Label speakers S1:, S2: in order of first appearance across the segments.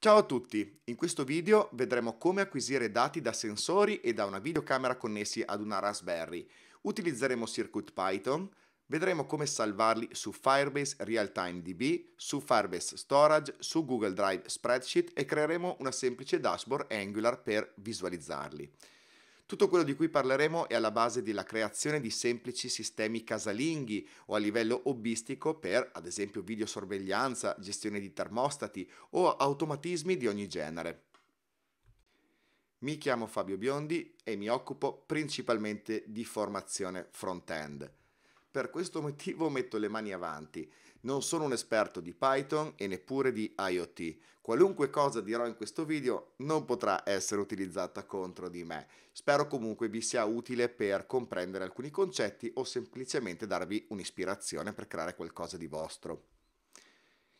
S1: Ciao a tutti, in questo video vedremo come acquisire dati da sensori e da una videocamera connessi ad una Raspberry. Utilizzeremo Circuit Python, vedremo come salvarli su Firebase Realtime DB, su Firebase Storage, su Google Drive Spreadsheet e creeremo una semplice dashboard Angular per visualizzarli. Tutto quello di cui parleremo è alla base della creazione di semplici sistemi casalinghi o a livello hobbistico per, ad esempio, videosorveglianza, gestione di termostati o automatismi di ogni genere. Mi chiamo Fabio Biondi e mi occupo principalmente di formazione front-end. Per questo motivo metto le mani avanti. Non sono un esperto di Python e neppure di IoT. Qualunque cosa dirò in questo video non potrà essere utilizzata contro di me. Spero comunque vi sia utile per comprendere alcuni concetti o semplicemente darvi un'ispirazione per creare qualcosa di vostro.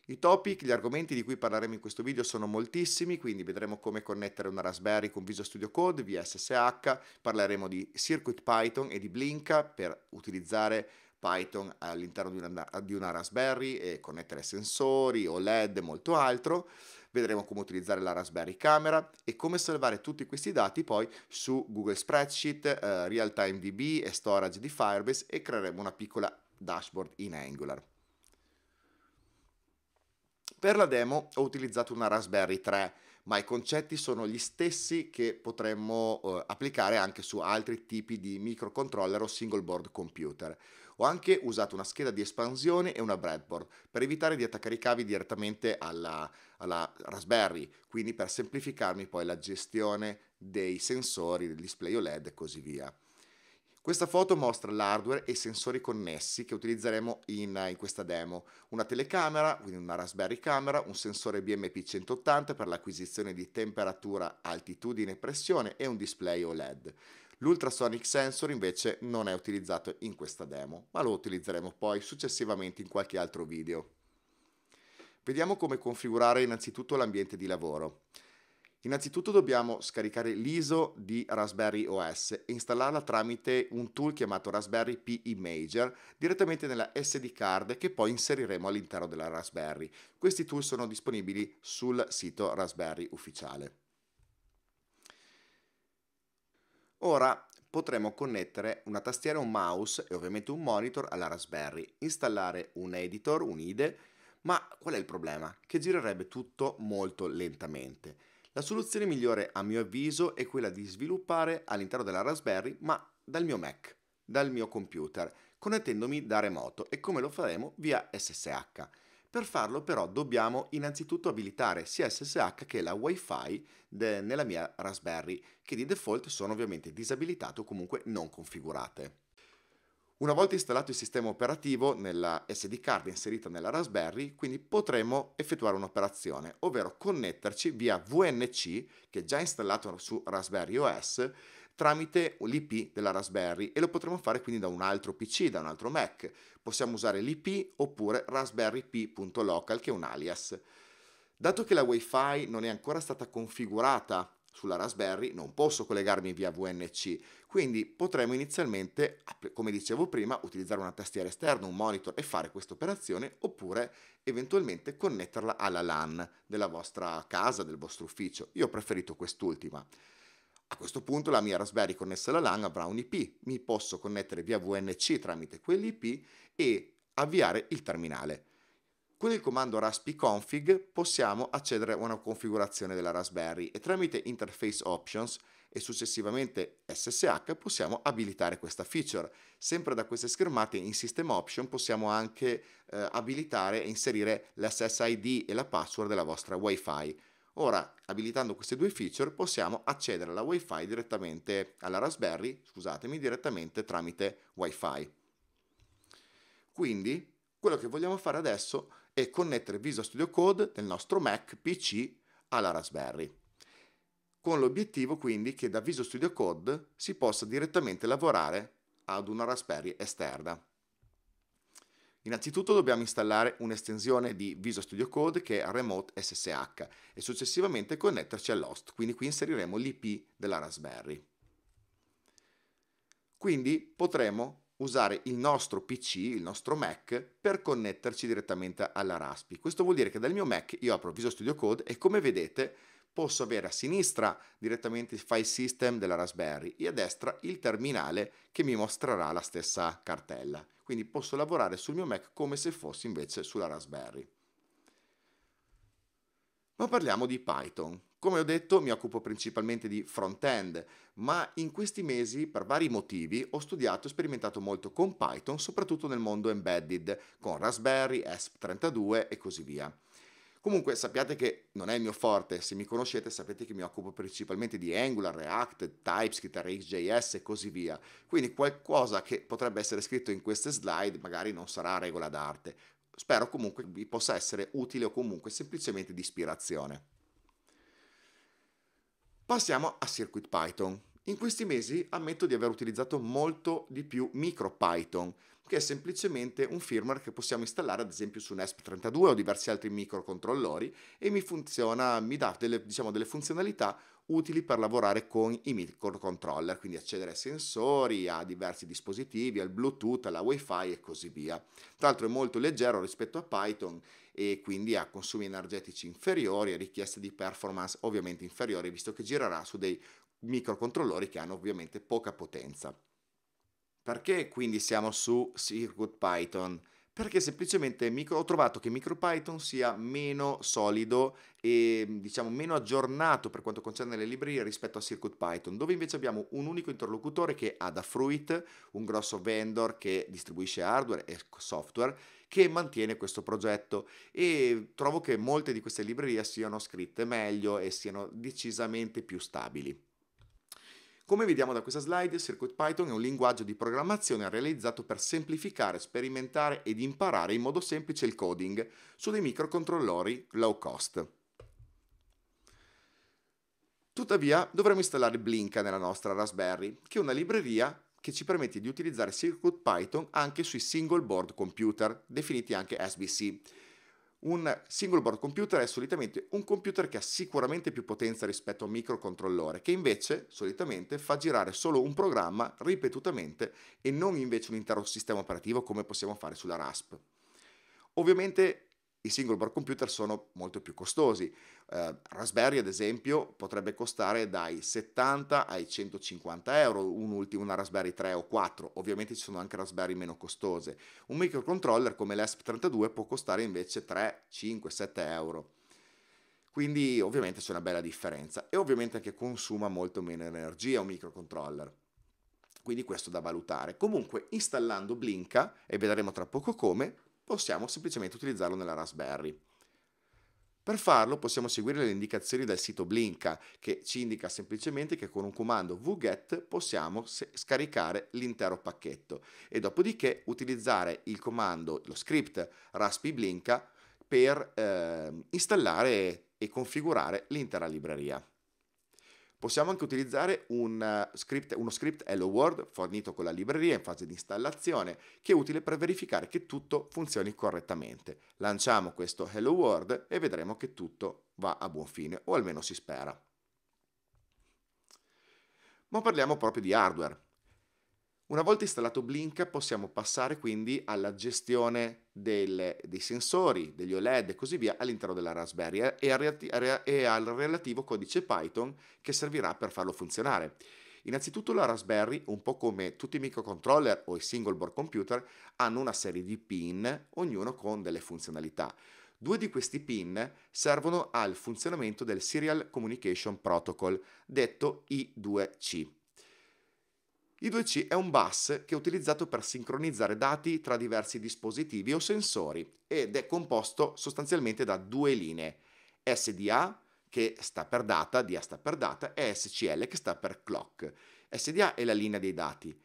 S1: I topic, gli argomenti di cui parleremo in questo video sono moltissimi, quindi vedremo come connettere una Raspberry con Visual Studio Code, VSSH, parleremo di Circuit Python e di Blinka per utilizzare Python all'interno di una, di una Raspberry e connettere sensori, OLED e molto altro. Vedremo come utilizzare la Raspberry Camera e come salvare tutti questi dati poi su Google Spreadsheet, eh, Realtime DB e storage di Firebase e creeremo una piccola dashboard in Angular. Per la demo ho utilizzato una Raspberry 3, ma i concetti sono gli stessi che potremmo eh, applicare anche su altri tipi di microcontroller o single board computer. Ho anche usato una scheda di espansione e una breadboard per evitare di attaccare i cavi direttamente alla, alla Raspberry, quindi per semplificarmi poi la gestione dei sensori, del display OLED e così via. Questa foto mostra l'hardware e i sensori connessi che utilizzeremo in, in, questa demo. Una telecamera, quindi una Raspberry Camera, un sensore BMP180 per l'acquisizione di temperatura, altitudine e pressione e un display OLED. L'ultrasonic sensor invece non è utilizzato in questa demo, ma lo utilizzeremo poi successivamente in qualche altro video. Vediamo come configurare innanzitutto l'ambiente di lavoro. Innanzitutto dobbiamo scaricare l'ISO di Raspberry OS e installarla tramite un tool chiamato Raspberry P Imager direttamente nella SD card che poi inseriremo all'interno della Raspberry. Questi tool sono disponibili sul sito Raspberry ufficiale. Ora potremo connettere una tastiera, un mouse e ovviamente un monitor alla Raspberry, installare un editor, un IDE, ma qual è il problema? Che girerebbe tutto molto lentamente. La soluzione migliore a mio avviso è quella di sviluppare all'interno della Raspberry, ma dal mio Mac, dal mio computer, connettendomi da remoto e come lo faremo via SSH. Per farlo però dobbiamo innanzitutto abilitare sia SSH che la WiFi de- nella mia Raspberry, che di default sono ovviamente disabilitate o comunque non configurate. Una volta installato il sistema operativo nella SD card inserita nella Raspberry, quindi potremo effettuare un'operazione, ovvero connetterci via VNC, che è già installato su Raspberry OS, tramite l'IP della Raspberry e lo potremo fare quindi da un altro PC, da un altro Mac. Possiamo usare l'IP oppure raspberryp.local che è un alias. Dato che la WiFi non è ancora stata configurata sulla Raspberry, non posso collegarmi via VNC, quindi potremo inizialmente, come dicevo prima, utilizzare una tastiera esterna, un monitor e fare questa operazione, oppure eventualmente connetterla alla LAN della vostra casa, del vostro ufficio. Io ho preferito quest'ultima. A questo punto la mia Raspberry connessa alla LAN avrà un IP, mi posso connettere via VNC tramite quell'IP e avviare il terminale. Con il comando raspi config possiamo accedere a una configurazione della Raspberry e tramite interface options e successivamente SSH possiamo abilitare questa feature. Sempre da queste schermate in system option possiamo anche eh, abilitare e inserire l'SSID e la password della vostra WiFi. Ora, abilitando queste due feature, possiamo accedere alla Wi-Fi direttamente, alla Raspberry, scusatemi, direttamente tramite Wi-Fi. Quindi, quello che vogliamo fare adesso è connettere Visual Studio Code del nostro Mac PC alla Raspberry, con l'obiettivo quindi che da Visual Studio Code si possa direttamente lavorare ad una Raspberry esterna. Innanzitutto dobbiamo installare un'estensione di Visual Studio Code che è Remote SSH e successivamente connetterci all'host, quindi qui inseriremo l'IP della Raspberry. Quindi potremo usare il nostro PC, il nostro Mac, per connetterci direttamente alla Raspi. Questo vuol dire che dal mio Mac io apro Visual Studio Code e come vedete posso avere a sinistra direttamente il file system della Raspberry e a destra il terminale che mi mostrerà la stessa cartella. Quindi posso lavorare sul mio Mac come se fossi invece sulla Raspberry. Ma parliamo di Python. Come ho detto mi occupo principalmente di front-end, ma in questi mesi per vari motivi ho studiato e sperimentato molto con Python, soprattutto nel mondo embedded, con Raspberry, ESP32 e così via. Comunque sappiate che non è il mio forte, se mi conoscete sapete che mi occupo principalmente di Angular, React, TypeScript, RxJS e così via. Quindi qualcosa che potrebbe essere scritto in queste slide magari non sarà regola d'arte. Spero comunque vi possa essere utile o comunque semplicemente di ispirazione. Passiamo a Circuit Python. In questi mesi ammetto di aver utilizzato molto di più MicroPython che è semplicemente un firmware che possiamo installare ad esempio su un ESP32 o diversi altri microcontrollori e mi, funziona, mi dà delle, diciamo, delle funzionalità utili per lavorare con i microcontroller, quindi accedere a sensori, a diversi dispositivi, al Bluetooth, alla WiFi e così via. Tra l'altro è molto leggero rispetto a Python e quindi ha consumi energetici inferiori e richieste di performance ovviamente inferiori, visto che girerà su dei microcontrollori che hanno ovviamente poca potenza. Perché quindi siamo su CircuitPython? Perché semplicemente micro, ho trovato che MicroPython sia meno solido e diciamo meno aggiornato per quanto concerne le librerie rispetto a CircuitPython, dove invece abbiamo un unico interlocutore che è Adafruit, un grosso vendor che distribuisce hardware e software che mantiene questo progetto e trovo che molte di queste librerie siano scritte meglio e siano decisamente più stabili. Come vediamo da questa slide, CircuitPython è un linguaggio di programmazione realizzato per semplificare, sperimentare ed imparare in modo semplice il coding su dei microcontrollori low cost. Tuttavia, dovremo installare Blinka nella nostra Raspberry, che è una libreria che ci permette di utilizzare CircuitPython anche sui single board computer, definiti anche SBC, un single board computer è solitamente un computer che ha sicuramente più potenza rispetto a un microcontrollore, che invece solitamente fa girare solo un programma ripetutamente e non invece un intero sistema operativo come possiamo fare sulla RASP. Ovviamente i single board computer sono molto più costosi. Eh, Raspberry, ad esempio, potrebbe costare dai 70 ai 150 euro, un ultimo, una Raspberry 3 o 4. Ovviamente ci sono anche Raspberry meno costose. Un microcontroller come l'ESP32 può costare invece 3, 5, 7 euro. Quindi ovviamente c'è una bella differenza e ovviamente anche consuma molto meno energia un microcontroller. Quindi questo da valutare. Comunque installando Blinka, e vedremo tra poco come, possiamo semplicemente utilizzarlo nella Raspberry. Per farlo possiamo seguire le indicazioni del sito Blinka che ci indica semplicemente che con un comando wget possiamo scaricare l'intero pacchetto e dopodiché utilizzare il comando, lo script Raspi Blinka per eh, installare e configurare l'intera libreria. Possiamo anche utilizzare un eh, script, uno script Hello World fornito con la libreria in fase di installazione che è utile per verificare che tutto funzioni correttamente. Lanciamo questo Hello World e vedremo che tutto va a buon fine, o almeno si spera. Ma parliamo proprio di hardware. Una volta installato Blink possiamo passare quindi alla gestione del, dei sensori, degli OLED e così via all'interno della Raspberry e al, e al relativo codice Python che servirà per farlo funzionare. Innanzitutto la Raspberry, un po' come tutti i microcontroller o i single board computer, hanno una serie di pin, ognuno con delle funzionalità. Due di questi pin servono al funzionamento del Serial Communication Protocol, detto I2C. I2C è un bus che è utilizzato per sincronizzare dati tra diversi dispositivi o sensori ed è composto sostanzialmente da due linee, SDA che sta per data, DA sta per data, e SCL che sta per clock. SDA è la linea dei dati,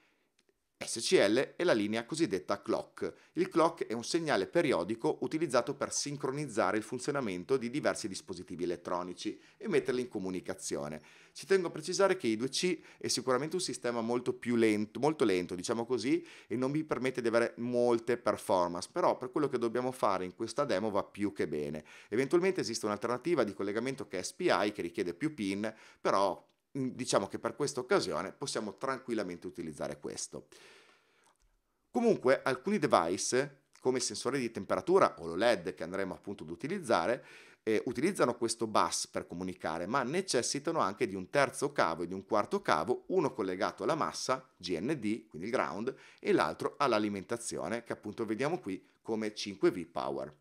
S1: SCL è la linea cosiddetta clock. Il clock è un segnale periodico utilizzato per sincronizzare il funzionamento di diversi dispositivi elettronici e metterli in comunicazione. Ci tengo a precisare che I2C è sicuramente un sistema molto più lento, molto lento, diciamo così, e non mi permette di avere molte performance, però per quello che dobbiamo fare in questa demo va più che bene. Eventualmente esiste un'alternativa di collegamento che è SPI che richiede più pin, però Mm, diciamo che per questa occasione possiamo tranquillamente utilizzare questo. Comunque alcuni device come il sensore di temperatura o l'OLED che andremo appunto ad utilizzare eh, utilizzano questo bus per comunicare ma necessitano anche di un terzo cavo e di un quarto cavo, uno collegato alla massa GND, quindi il ground, e l'altro all'alimentazione che appunto vediamo qui come 5V Power.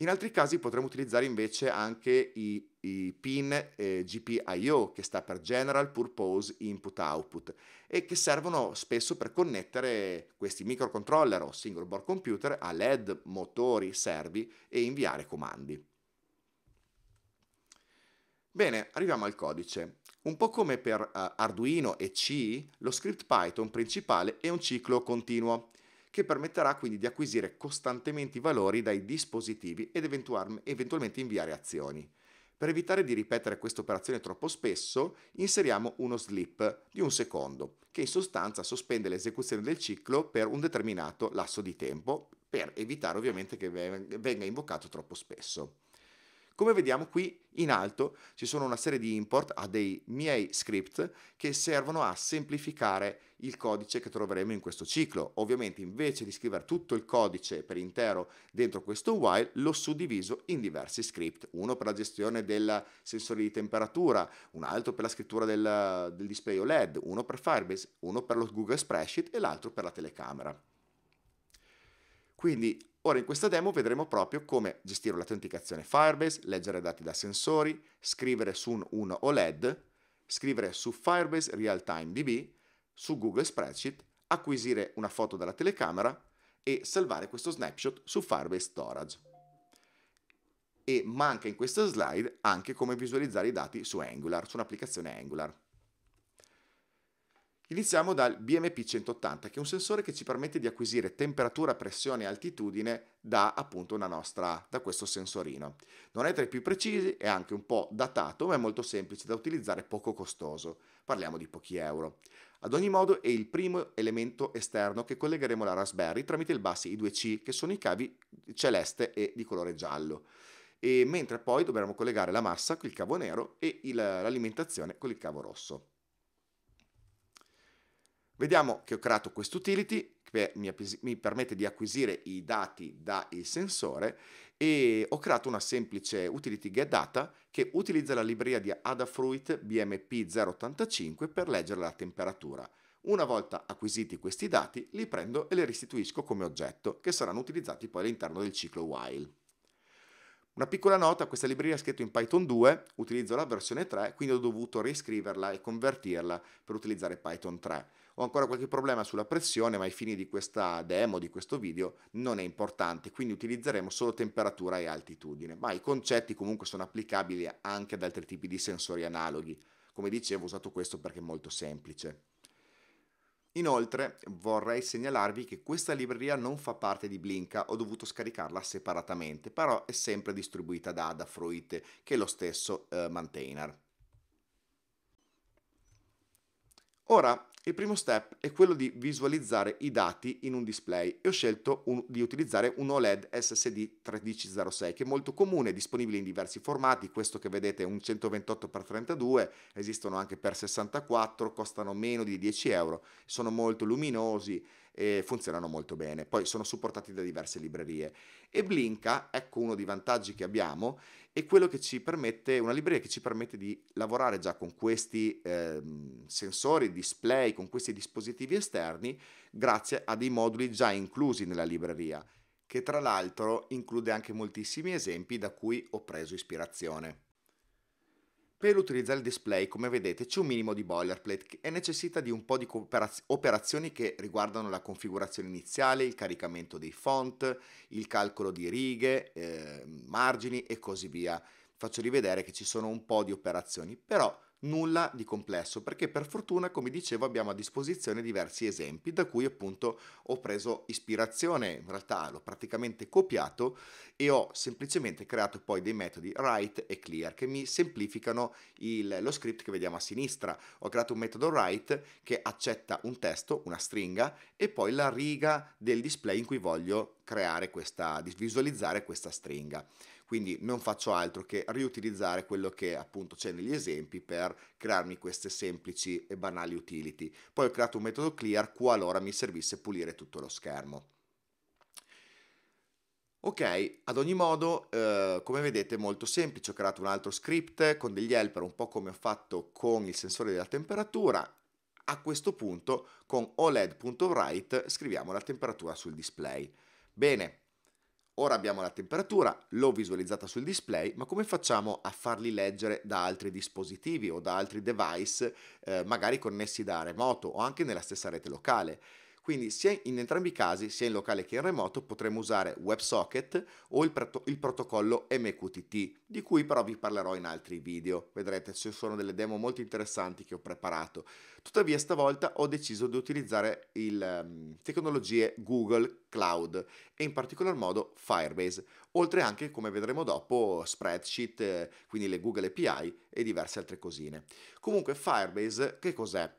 S1: In altri casi potremmo utilizzare invece anche i, i pin eh, GPIO, che sta per General Purpose Input Output, e che servono spesso per connettere questi microcontroller o single board computer a LED, motori, servi e inviare comandi. Bene, arriviamo al codice. Un po' come per uh, Arduino e C, lo script Python principale è un ciclo continuo che permetterà quindi di acquisire costantemente i valori dai dispositivi ed eventualmente inviare azioni. Per evitare di ripetere questa operazione troppo spesso, inseriamo uno slip di un secondo, che in sostanza sospende l'esecuzione del ciclo per un determinato lasso di tempo, per evitare ovviamente che venga invocato troppo spesso. Come vediamo qui in alto ci sono una serie di import a dei miei script che servono a semplificare il codice che troveremo in questo ciclo. Ovviamente invece di scrivere tutto il codice per intero dentro questo while, l'ho suddiviso in diversi script, uno per la gestione del sensore di temperatura, un altro per la scrittura del, del display OLED, uno per Firebase, uno per lo Google Spreadsheet e l'altro per la telecamera. Quindi Ora in questa demo vedremo proprio come gestire l'autenticazione Firebase, leggere dati da sensori, scrivere su un 1 OLED, scrivere su Firebase Realtime DB, su Google Spreadsheet, acquisire una foto dalla telecamera e salvare questo snapshot su Firebase Storage. E manca in questa slide anche come visualizzare i dati su Angular, su un'applicazione Angular. Iniziamo dal BMP 180, che è un sensore che ci permette di acquisire temperatura, pressione e altitudine da appunto una nostra, da questo sensorino. Non è tra i più precisi, è anche un po' datato, ma è molto semplice da utilizzare, poco costoso. Parliamo di pochi euro. Ad ogni modo è il primo elemento esterno che collegheremo alla Raspberry tramite il bus I2C, che sono i cavi celeste e di colore giallo. E mentre poi dovremo collegare la massa con il cavo nero e il, l'alimentazione con il cavo rosso. Vediamo che ho creato questo utility che mi, mi permette di acquisire i dati dal sensore e ho creato una semplice utility getData che utilizza la libreria di Adafruit BMP085 per leggere la temperatura. Una volta acquisiti questi dati, li prendo e li restituisco come oggetto, che saranno utilizzati poi all'interno del ciclo while. Una piccola nota, questa libreria è scritta in Python 2, utilizzo la versione 3, quindi ho dovuto riscriverla e convertirla per utilizzare Python 3. Ho ancora qualche problema sulla pressione, ma ai fini di questa demo, di questo video, non è importante, quindi utilizzeremo solo temperatura e altitudine, ma i concetti comunque sono applicabili anche ad altri tipi di sensori analoghi. Come dicevo, ho usato questo perché è molto semplice. Inoltre vorrei segnalarvi che questa libreria non fa parte di Blinka, ho dovuto scaricarla separatamente, però è sempre distribuita da Adafruit, che è lo stesso eh, maintainer. Ora il primo step è quello di visualizzare i dati in un display e ho scelto un, di utilizzare un OLED SSD 1306 che è molto comune, disponibile in diversi formati, questo che vedete è un 128x32, esistono anche per 64, costano meno di 10 euro, sono molto luminosi e funzionano molto bene. Poi sono supportati da diverse librerie. E Blinka, ecco uno dei vantaggi che abbiamo, è quello che ci permette, una libreria che ci permette di lavorare già con questi eh, sensori, display, con questi dispositivi esterni, grazie a dei moduli già inclusi nella libreria che tra l'altro include anche moltissimi esempi da cui ho preso ispirazione. Per utilizzare il display, come vedete, c'è un minimo di boilerplate e necessita di un po' di operazioni che riguardano la configurazione iniziale, il caricamento dei font, il calcolo di righe, eh, margini e così via. Faccio rivedere che ci sono un po' di operazioni, però nulla di complesso perché per fortuna come dicevo abbiamo a disposizione diversi esempi da cui appunto ho preso ispirazione in realtà l'ho praticamente copiato e ho semplicemente creato poi dei metodi write e clear che mi semplificano il, lo script che vediamo a sinistra ho creato un metodo write che accetta un testo una stringa e poi la riga del display in cui voglio creare questa visualizzare questa stringa quindi non faccio altro che riutilizzare quello che appunto c'è negli esempi per crearmi queste semplici e banali utility. Poi ho creato un metodo clear qualora mi servisse pulire tutto lo schermo. Ok, ad ogni modo, eh, come vedete molto semplice, ho creato un altro script con degli helper, un po' come ho fatto con il sensore della temperatura. A questo punto, con oled.write scriviamo la temperatura sul display. Bene, Ora abbiamo la temperatura, l'ho visualizzata sul display, ma come facciamo a farli leggere da altri dispositivi o da altri device, eh, magari connessi da remoto o anche nella stessa rete locale? Quindi sia in entrambi i casi, sia in locale che in remoto, potremo usare WebSocket o il, proto- il protocollo MQTT, di cui però vi parlerò in altri video. Vedrete, ci sono delle demo molto interessanti che ho preparato. Tuttavia stavolta ho deciso di utilizzare le um, tecnologie Google Cloud e in particolar modo Firebase, oltre anche, come vedremo dopo, spreadsheet, eh, quindi le Google API e diverse altre cosine. Comunque Firebase che cos'è?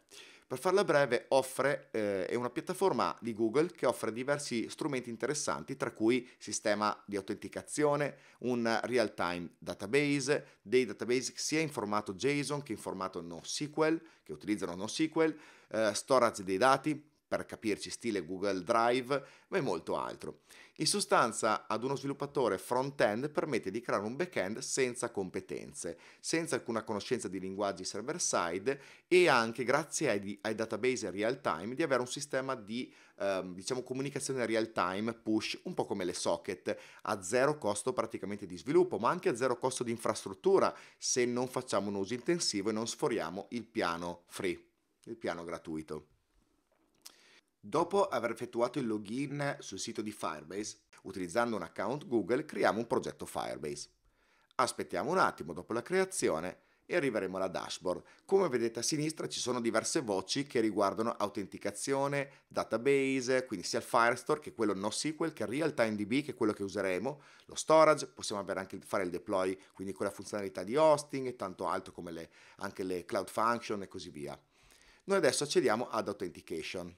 S1: Per farla breve, Offre eh, è una piattaforma di Google che offre diversi strumenti interessanti, tra cui sistema di autenticazione, un real-time database, dei database sia in formato JSON che in formato NoSQL, che utilizzano NoSQL, eh, storage dei dati, per capirci stile Google Drive, ma molto altro. In sostanza, ad uno sviluppatore front-end permette di creare un back-end senza competenze, senza alcuna conoscenza di linguaggi server-side e anche grazie ai, ai database real-time di avere un sistema di ehm, diciamo, comunicazione real-time push, un po' come le socket, a zero costo praticamente di sviluppo, ma anche a zero costo di infrastruttura se non facciamo un uso intensivo e non sforiamo il piano free, il piano gratuito. Dopo aver effettuato il login sul sito di Firebase, utilizzando un account Google creiamo un progetto Firebase. Aspettiamo un attimo dopo la creazione e arriveremo alla dashboard. Come vedete a sinistra ci sono diverse voci che riguardano autenticazione, database, quindi sia il Firestore che quello NoSQL che RealTimeDB che è quello che useremo, lo storage, possiamo anche fare il deploy quindi con la funzionalità di hosting e tanto altro come le, anche le cloud function e così via. Noi adesso accediamo ad authentication.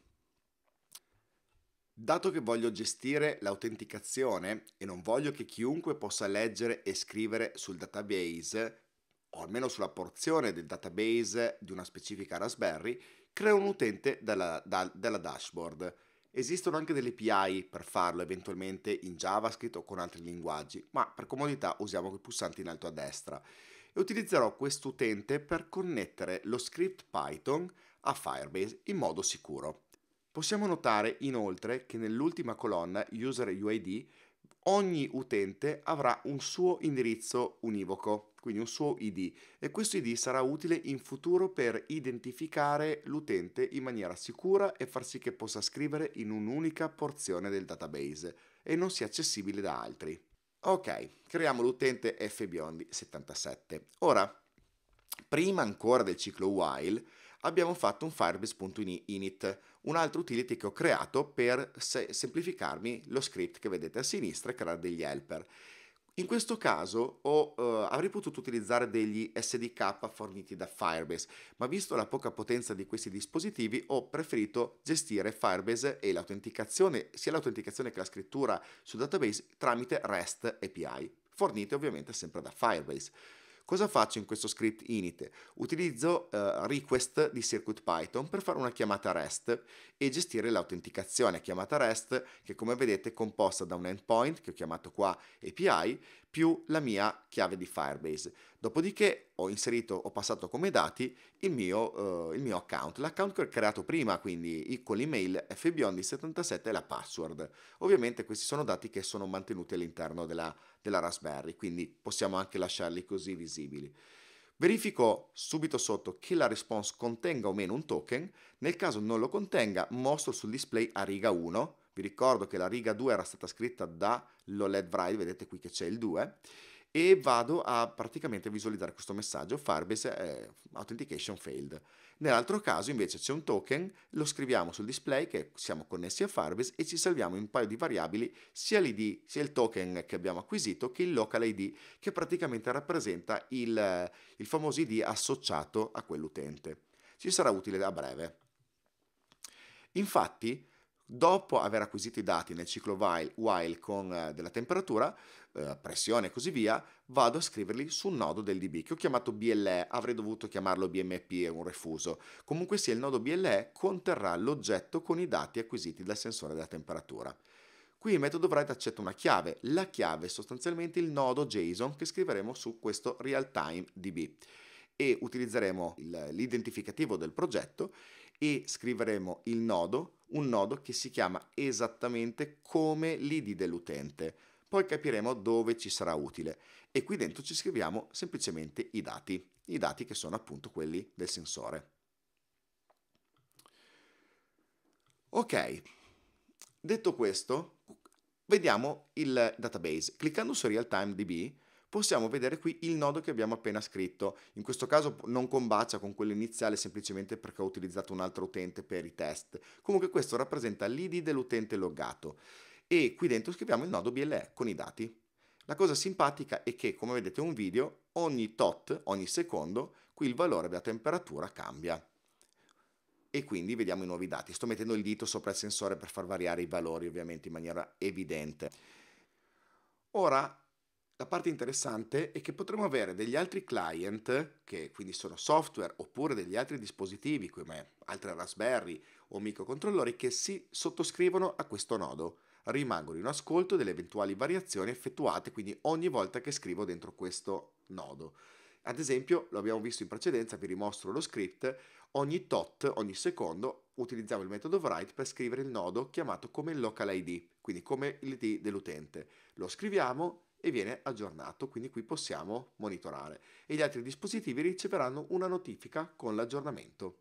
S1: Dato che voglio gestire l'autenticazione e non voglio che chiunque possa leggere e scrivere sul database, o almeno sulla porzione del database di una specifica Raspberry, creo un utente dalla, da, dalla dashboard. Esistono anche delle API per farlo eventualmente in JavaScript o con altri linguaggi, ma per comodità usiamo il pulsante in alto a destra e utilizzerò questo utente per connettere lo script Python a Firebase in modo sicuro. Possiamo notare inoltre che nell'ultima colonna User UID ogni utente avrà un suo indirizzo univoco, quindi un suo ID e questo ID sarà utile in futuro per identificare l'utente in maniera sicura e far sì che possa scrivere in un'unica porzione del database e non sia accessibile da altri. Ok, creiamo l'utente fbiondi77. Ora, prima ancora del ciclo while, abbiamo fatto un firebase.init, un altro utility che ho creato per semplificarmi lo script che vedete a sinistra e creare degli helper. In questo caso ho, eh, avrei potuto utilizzare degli SDK forniti da Firebase, ma visto la poca potenza di questi dispositivi ho preferito gestire Firebase e l'autenticazione, sia l'autenticazione che la scrittura su database tramite REST API, fornite ovviamente sempre da Firebase. Cosa faccio in questo script init? Utilizzo eh, request di circuit Python per fare una chiamata REST e gestire l'autenticazione chiamata REST che come vedete è composta da un endpoint che ho chiamato qua API più la mia chiave di Firebase. Dopodiché ho inserito, ho passato come dati il mio, uh, il mio account, l'account che ho creato prima, quindi con l'email fbiondi77 e la password. Ovviamente questi sono dati che sono mantenuti all'interno della, della Raspberry, quindi possiamo anche lasciarli così visibili. Verifico subito sotto che la response contenga o meno un token, nel caso non lo contenga mostro sul display a riga 1 vi ricordo che la riga 2 era stata scritta da Loled Wright, vedete qui che c'è il 2, e vado a praticamente visualizzare questo messaggio Firebase eh, Authentication Failed. Nell'altro caso invece c'è un token, lo scriviamo sul display che siamo connessi a Firebase e ci salviamo in un paio di variabili sia l'ID, sia il token che abbiamo acquisito che il local ID che praticamente rappresenta il, il famoso ID associato a quell'utente. Ci sarà utile a breve. Infatti Dopo aver acquisito i dati nel ciclo while, con eh, della temperatura, eh, pressione e così via, vado a scriverli su un nodo del DB che ho chiamato BLE, avrei dovuto chiamarlo BMP, è un refuso. Comunque sia, il nodo BLE conterrà l'oggetto con i dati acquisiti dal sensore della temperatura. Qui il metodo write accetta una chiave, la chiave è sostanzialmente il nodo JSON che scriveremo su questo realtime DB e utilizzeremo l'identificativo del progetto e scriveremo il nodo un nodo che si chiama esattamente come l'id dell'utente. Poi capiremo dove ci sarà utile e qui dentro ci scriviamo semplicemente i dati, i dati che sono appunto quelli del sensore. Ok, detto questo, vediamo il database. Cliccando su RealTimeDB possiamo vedere qui il nodo che abbiamo appena scritto. In questo caso non combacia con quello iniziale semplicemente perché ho utilizzato un altro utente per i test. Comunque questo rappresenta l'ID dell'utente loggato e qui dentro scriviamo il nodo BLE con i dati. La cosa simpatica è che, come vedete in un video, ogni tot, ogni secondo, qui il valore della temperatura cambia. E quindi vediamo i nuovi dati. Sto mettendo il dito sopra il sensore per far variare i valori, ovviamente, in maniera evidente. Ora la parte interessante è che potremo avere degli altri client, che quindi sono software oppure degli altri dispositivi come altre Raspberry o microcontrollori, che si sottoscrivono a questo nodo, rimangono in ascolto delle eventuali variazioni effettuate quindi ogni volta che scrivo dentro questo nodo. Ad esempio, lo abbiamo visto in precedenza, vi rimostro lo script, ogni tot, ogni secondo, utilizziamo il metodo write per scrivere il nodo chiamato come local ID, quindi come l'ID dell'utente. Lo scriviamo, e viene aggiornato, quindi qui possiamo monitorare e gli altri dispositivi riceveranno una notifica con l'aggiornamento.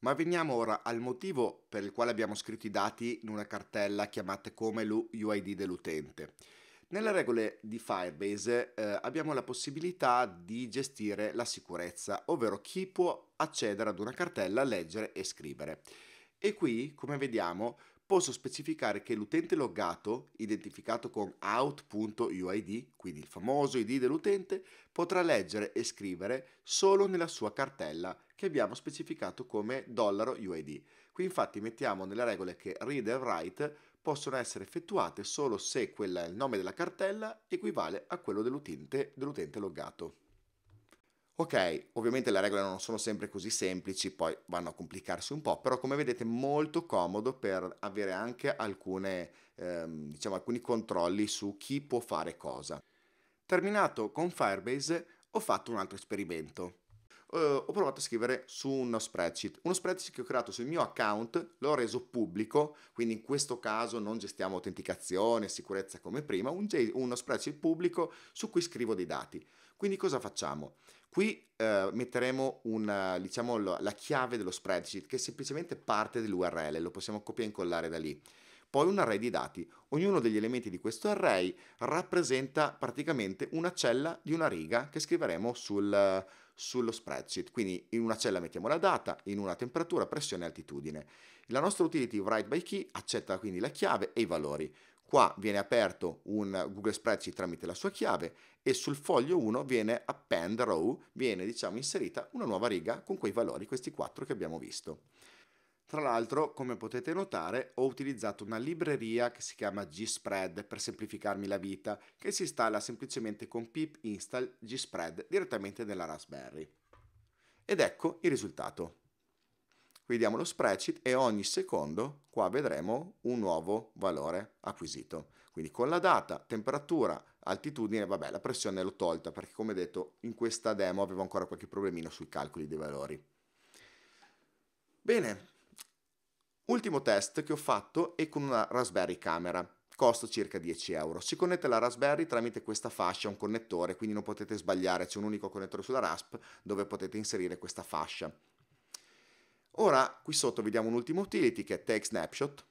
S1: Ma veniamo ora al motivo per il quale abbiamo scritto i dati in una cartella chiamata come l'UID dell'utente. Nelle regole di Firebase eh, abbiamo la possibilità di gestire la sicurezza, ovvero chi può accedere ad una cartella, leggere e scrivere. E qui, come vediamo, posso specificare che l'utente loggato, identificato con out.uid, quindi il famoso id dell'utente, potrà leggere e scrivere solo nella sua cartella che abbiamo specificato come $uid. Qui infatti mettiamo nelle regole che read e write possono essere effettuate solo se quella, il nome della cartella equivale a quello dell'utente, dell'utente loggato. Ok, ovviamente le regole non sono sempre così semplici, poi vanno a complicarsi un po', però come vedete è molto comodo per avere anche alcune, ehm, diciamo, alcuni controlli su chi può fare cosa. Terminato con Firebase ho fatto un altro esperimento. Uh, ho provato a scrivere su uno spreadsheet. Uno spreadsheet che ho creato sul mio account, l'ho reso pubblico, quindi in questo caso non gestiamo autenticazione, sicurezza come prima, un, uno spreadsheet pubblico su cui scrivo dei dati. Quindi cosa facciamo? Qui eh, metteremo una, eh, diciamo, la chiave dello spreadsheet che è semplicemente parte dell'URL, lo possiamo copiare e incollare da lì. Poi un array di dati. Ognuno degli elementi di questo array rappresenta praticamente una cella di una riga che scriveremo sul, sullo spreadsheet. Quindi in una cella mettiamo la data, in una temperatura, pressione e altitudine. La nostra utility write by key accetta quindi la chiave e i valori. Qua viene aperto un Google Spreadsheet tramite la sua chiave e sul foglio 1 viene append row, viene diciamo inserita una nuova riga con quei valori, questi quattro che abbiamo visto. Tra l'altro, come potete notare, ho utilizzato una libreria che si chiama Gspread per semplificarmi la vita, che si installa semplicemente con pip install gspread direttamente nella Raspberry. Ed ecco il risultato. Vediamo lo spreadsheet e ogni secondo qua vedremo un nuovo valore acquisito. Quindi con la data, temperatura, altitudine, vabbè la pressione l'ho tolta perché come detto in questa demo avevo ancora qualche problemino sui calcoli dei valori. Bene, ultimo test che ho fatto è con una Raspberry Camera costa circa 10 euro. Si connette la Raspberry tramite questa fascia, un connettore, quindi non potete sbagliare, c'è un unico connettore sulla RASP dove potete inserire questa fascia. Ora qui sotto vediamo un'ultima utility che è take snapshot,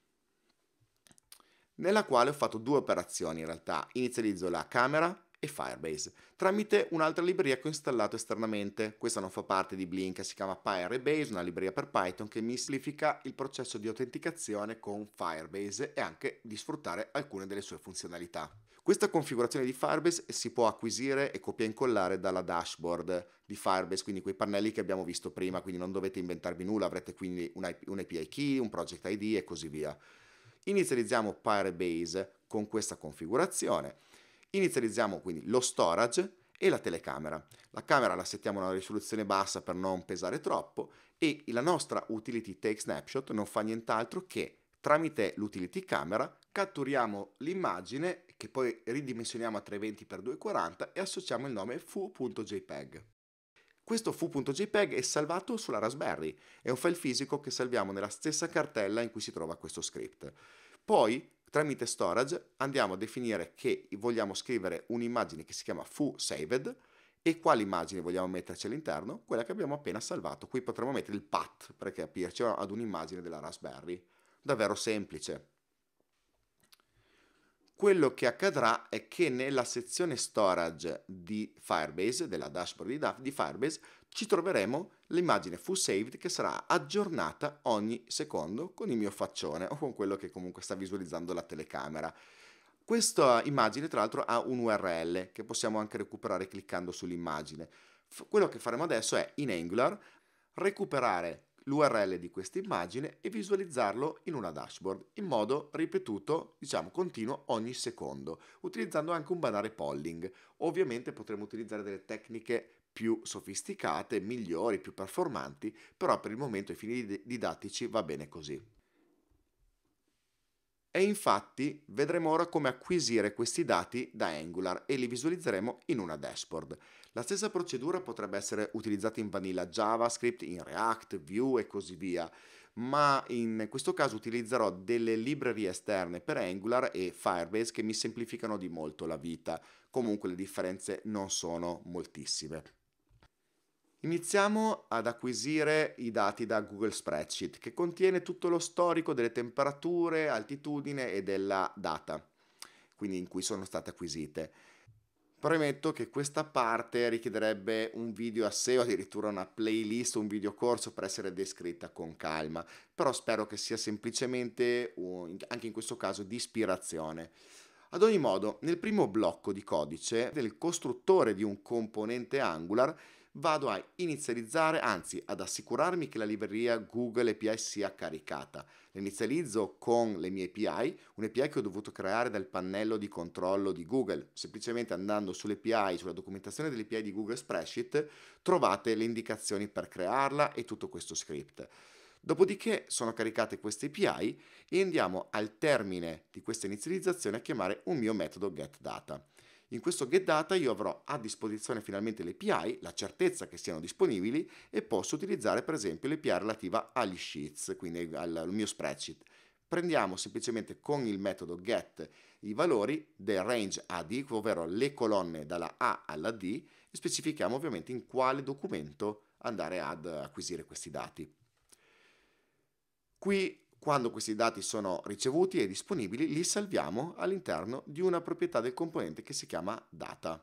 S1: nella quale ho fatto due operazioni in realtà. Inizializzo la camera e Firebase tramite un'altra libreria che ho installato esternamente. Questa non fa parte di Blink, si chiama Firebase, una libreria per Python che mi semplifica il processo di autenticazione con Firebase e anche di sfruttare alcune delle sue funzionalità. Questa configurazione di Firebase si può acquisire e copia e incollare dalla dashboard di Firebase, quindi quei pannelli che abbiamo visto prima, quindi non dovete inventarvi nulla, avrete quindi un, IP, un API key, un project ID e così via. Inizializziamo Firebase con questa configurazione Inizializziamo quindi lo storage e la telecamera. La camera la settiamo a una risoluzione bassa per non pesare troppo e la nostra utility take snapshot non fa nient'altro che tramite l'utility camera catturiamo l'immagine che poi ridimensioniamo a 320x240 e associamo il nome fu.jpg. Questo fu.jpg è salvato sulla Raspberry, è un file fisico che salviamo nella stessa cartella in cui si trova questo script. Poi Tramite storage andiamo a definire che vogliamo scrivere un'immagine che si chiama foo saved e quali immagini vogliamo metterci all'interno, quella che abbiamo appena salvato. Qui potremmo mettere il path per capirci ad un'immagine della Raspberry. Davvero semplice. Quello che accadrà è che nella sezione storage di Firebase, della dashboard di Firebase, ci troveremo l'immagine full saved che sarà aggiornata ogni secondo con il mio faccione o con quello che comunque sta visualizzando la telecamera. Questa immagine tra l'altro ha un URL che possiamo anche recuperare cliccando sull'immagine. F- quello che faremo adesso è in Angular recuperare l'URL di questa immagine e visualizzarlo in una dashboard in modo ripetuto, diciamo continuo ogni secondo, utilizzando anche un banale polling. Ovviamente potremo utilizzare delle tecniche più sofisticate, migliori, più performanti, però per il momento ai fini didattici va bene così. E infatti vedremo ora come acquisire questi dati da Angular e li visualizzeremo in una dashboard. La stessa procedura potrebbe essere utilizzata in vanilla JavaScript, in React, Vue e così via, ma in questo caso utilizzerò delle librerie esterne per Angular e Firebase che mi semplificano di molto la vita. Comunque le differenze non sono moltissime. Iniziamo ad acquisire i dati da Google Spreadsheet che contiene tutto lo storico delle temperature, altitudine e della data, quindi in cui sono state acquisite. Premetto che questa parte richiederebbe un video a sé o addirittura una playlist, un video corso per essere descritta con calma, però spero che sia semplicemente, anche in questo caso, di ispirazione. Ad ogni modo, nel primo blocco di codice del costruttore di un componente Angular vado a inizializzare, anzi ad assicurarmi che la libreria Google API sia caricata. La inizializzo con le mie API, un'API che ho dovuto creare dal pannello di controllo di Google. Semplicemente andando sull'API, sulla documentazione dell'API di Google Spreadsheet, trovate le indicazioni per crearla e tutto questo script. Dopodiché sono caricate queste API e andiamo al termine di questa inizializzazione a chiamare un mio metodo getData. In questo get data io avrò a disposizione finalmente le PI, la certezza che siano disponibili e posso utilizzare per esempio l'API relativa agli sheets, quindi al, mio spreadsheet. Prendiamo semplicemente con il metodo get i valori del range AD, ovvero le colonne dalla A alla D, e specifichiamo ovviamente in quale documento andare ad acquisire questi dati. Qui quando questi dati sono ricevuti e disponibili, li salviamo all'interno di una proprietà del componente che si chiama data.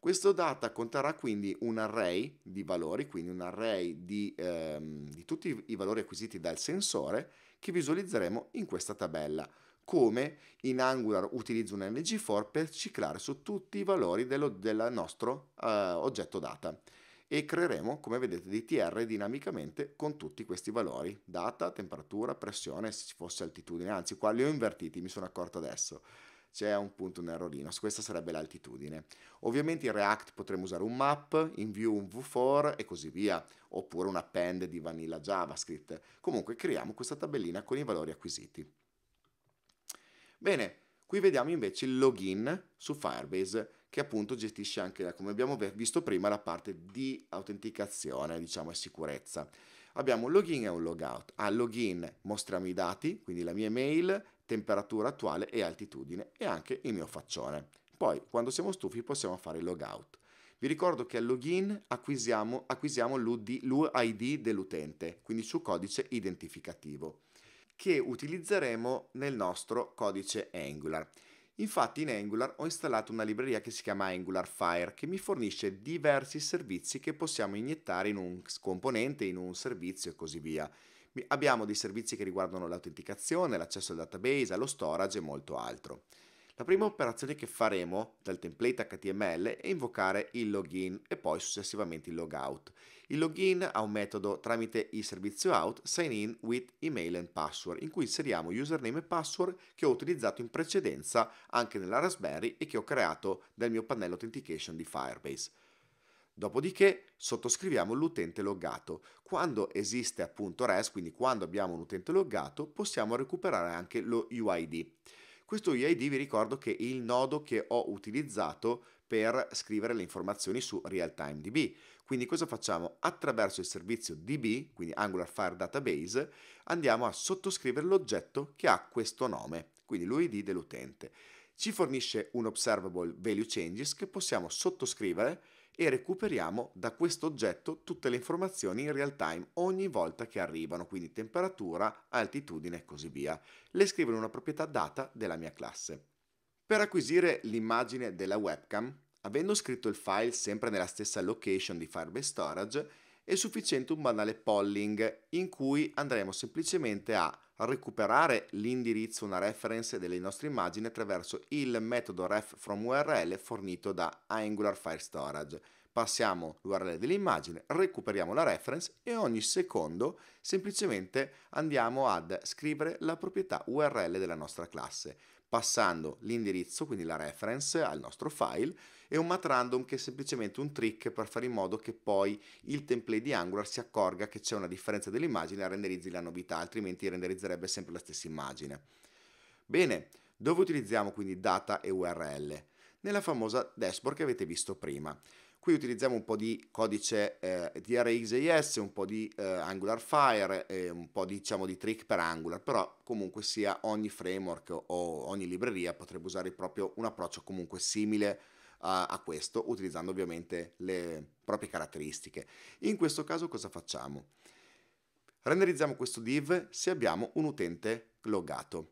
S1: Questo data conterrà quindi un array di valori, quindi un array di, ehm, di tutti i valori acquisiti dal sensore che visualizzeremo in questa tabella, come in Angular utilizzo un ng4 per ciclare su tutti i valori dello, del nostro eh, oggetto data e creeremo, come vedete, DTR dinamicamente con tutti questi valori, data, temperatura, pressione, se ci fosse altitudine, anzi qua li ho invertiti, mi sono accorto adesso c'è un punto un errorino, questa sarebbe l'altitudine. Ovviamente in React potremmo usare un map, in view un v4 e così via, oppure un append di vanilla JavaScript. Comunque creiamo questa tabellina con i valori acquisiti. Bene, qui vediamo invece il login su Firebase che appunto gestisce anche, come abbiamo visto prima, la parte di autenticazione, diciamo, e sicurezza. Abbiamo un login e un logout. Al login mostriamo i dati, quindi la mia email, temperatura attuale e altitudine e anche il mio faccione. Poi, quando siamo stufi, possiamo fare il logout. Vi ricordo che al login acquisiamo, acquisiamo l'UID dell'utente, quindi il suo codice identificativo, che utilizzeremo nel nostro codice Angular. Infatti in Angular ho installato una libreria che si chiama Angular Fire che mi fornisce diversi servizi che possiamo iniettare in un componente, in un servizio e così via. Abbiamo dei servizi che riguardano l'autenticazione, l'accesso al database, allo storage e molto altro. La prima operazione che faremo dal template HTML è invocare il login e poi successivamente il logout. Il login ha un metodo tramite il servizio out sign in with email and password in cui inseriamo username e password che ho utilizzato in precedenza anche nella Raspberry e che ho creato nel mio pannello authentication di Firebase. Dopodiché sottoscriviamo l'utente loggato. Quando esiste appunto REST, quindi quando abbiamo un utente loggato, possiamo recuperare anche lo UID. Questo UID vi ricordo che è il nodo che ho utilizzato per scrivere le informazioni su RealTimeDB. Quindi cosa facciamo? Attraverso il servizio DB, quindi Angular Fire Database, andiamo a sottoscrivere l'oggetto che ha questo nome, quindi l'UID dell'utente. Ci fornisce un observable value changes che possiamo sottoscrivere e recuperiamo da questo oggetto tutte le informazioni in real time ogni volta che arrivano, quindi temperatura, altitudine e così via. Le scrivo in una proprietà data della mia classe. Per acquisire l'immagine della webcam, avendo scritto il file sempre nella stessa location di Firebase Storage, è sufficiente un banale polling in cui andremo semplicemente a recuperare l'indirizzo, una reference delle nostre immagini attraverso il metodo ref from URL fornito da Angular File Storage. Passiamo l'URL dell'immagine, recuperiamo la reference e ogni secondo semplicemente andiamo ad scrivere la proprietà URL della nostra classe passando l'indirizzo, quindi la reference al nostro file e un mat random che è semplicemente un trick per fare in modo che poi il template di Angular si accorga che c'è una differenza dell'immagine e renderizzi la novità, altrimenti renderizzerebbe sempre la stessa immagine. Bene, dove utilizziamo quindi data e URL? Nella famosa dashboard che avete visto prima. Qui utilizziamo un po' di codice eh, di RxJS, un po' di eh, Fire, eh, un po' diciamo di trick per Angular, però comunque sia ogni framework o ogni libreria potrebbe usare proprio un approccio comunque simile a, questo utilizzando ovviamente le proprie caratteristiche. In questo caso cosa facciamo? Renderizziamo questo div se abbiamo un utente logato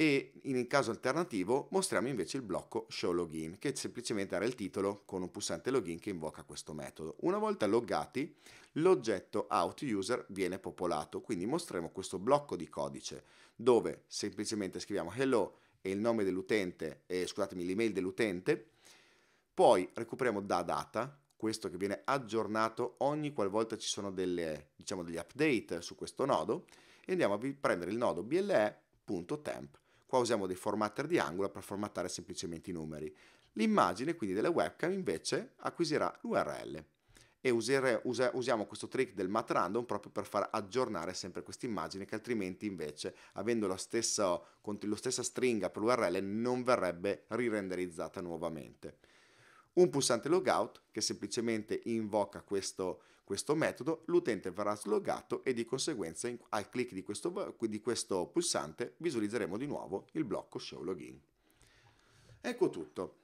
S1: e in caso alternativo mostriamo invece il blocco show login che semplicemente era il titolo con un pulsante login che invoca questo metodo. Una volta loggati l'oggetto out user viene popolato, quindi mostriamo questo blocco di codice dove semplicemente scriviamo hello e il nome dell'utente, eh, scusatemi l'email dell'utente, poi recuperiamo da data, questo che viene aggiornato ogni qualvolta ci sono delle, diciamo, degli update su questo nodo e andiamo a prendere il nodo ble.temp Qua usiamo dei formatter di Angular per formattare semplicemente i numeri. L'immagine quindi della webcam invece acquisirà l'URL e usere, usa, usiamo questo trick del mat random proprio per far aggiornare sempre questa immagine che altrimenti invece avendo la stessa, la stessa stringa per l'URL non verrebbe rirenderizzata nuovamente. Un pulsante logout che semplicemente invoca questo, questo metodo, l'utente verrà sloggato e di conseguenza al clic di questo, di questo pulsante visualizzeremo di nuovo il blocco show login. Ecco tutto.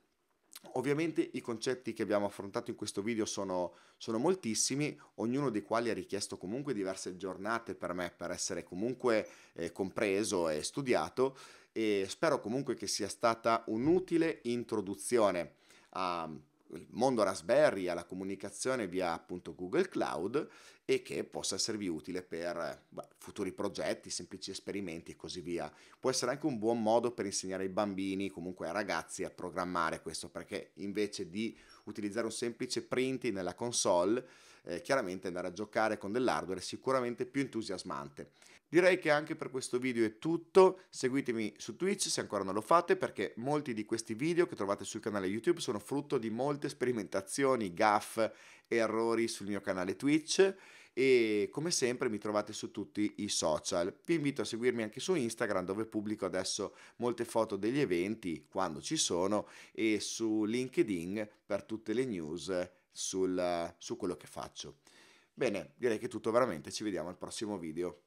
S1: Ovviamente i concetti che abbiamo affrontato in questo video sono, sono, moltissimi, ognuno dei quali ha richiesto comunque diverse giornate per me per essere comunque eh, compreso e studiato e spero comunque che sia stata un'utile introduzione a il mondo Raspberry alla comunicazione via appunto Google Cloud e che possa esservi utile per beh, futuri progetti, semplici esperimenti e così via. Può essere anche un buon modo per insegnare ai bambini, comunque ai ragazzi, a programmare questo, perché invece di utilizzare un semplice print nella console, eh, chiaramente andare a giocare con dell'hardware è sicuramente più entusiasmante. Direi che anche per questo video è tutto, seguitemi su Twitch se ancora non lo fate perché molti di questi video che trovate sul canale YouTube sono frutto di molte sperimentazioni, gaff e errori sul mio canale Twitch e come sempre mi trovate su tutti i social. Vi invito a seguirmi anche su Instagram dove pubblico adesso molte foto degli eventi quando ci sono e su LinkedIn per tutte le news sul, su quello che faccio. Bene, direi che è tutto veramente, ci vediamo al prossimo video.